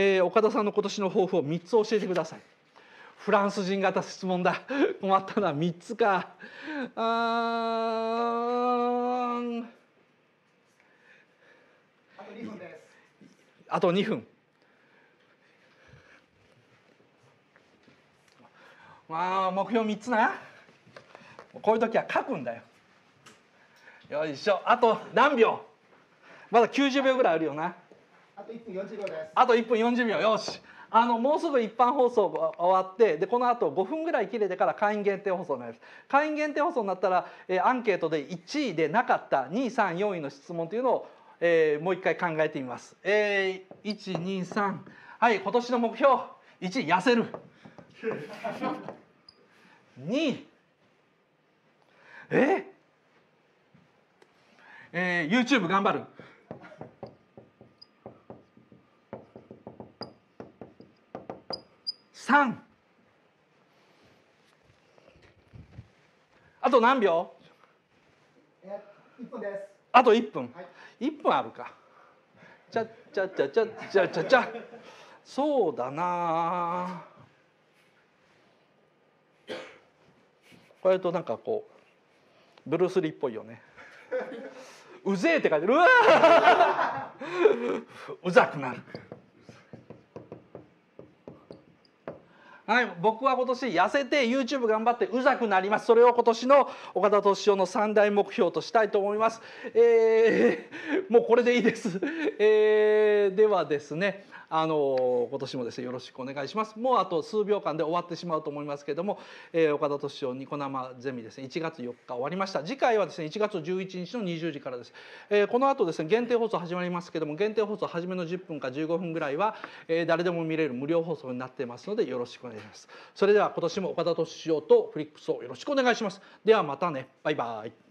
えー、岡田さんの今年の抱負を3つ教えてください。フランス人型質問だ困ったのは3つかあと分ですあと2分まあ目標3つなこういう時は書くんだよよいしょあと何秒まだ90秒ぐらいあるよなあと1分40秒ですあと1分40秒よしあのもうすぐ一般放送が終わってでこのあと5分ぐらい切れてから会員限定放送になります会員限定放送になったら、えー、アンケートで1位でなかった234位の質問というのを、えー、もう一回考えてみます、えー、123はい今年の目標1痩せる2 ええー、YouTube 頑張る3あと何秒あと1分、はい、1分あるかちゃちゃちゃちゃちゃちゃちゃそうだなこれとなんかこうブルース・リーっぽいよね うぜえって書いてるうわうざくなるはい、僕は今年痩せて YouTube 頑張ってうざくなりますそれを今年の岡田敏夫の三大目標としたいと思います、えー、もうこれでいいです、えー、ではですねあの今年もですねよろしくお願いしますもうあと数秒間で終わってしまうと思いますけれども、えー、岡田敏夫ニコ生ゼミですね1月4日終わりました次回はですね1月11日の20時からです、えー、この後ですね限定放送始まりますけれども限定放送初めの10分か15分ぐらいは、えー、誰でも見れる無料放送になってますのでよろしくお願いしますますそれでは今年も岡田敏夫とフリックスをよろしくお願いしますではまたねバイバイ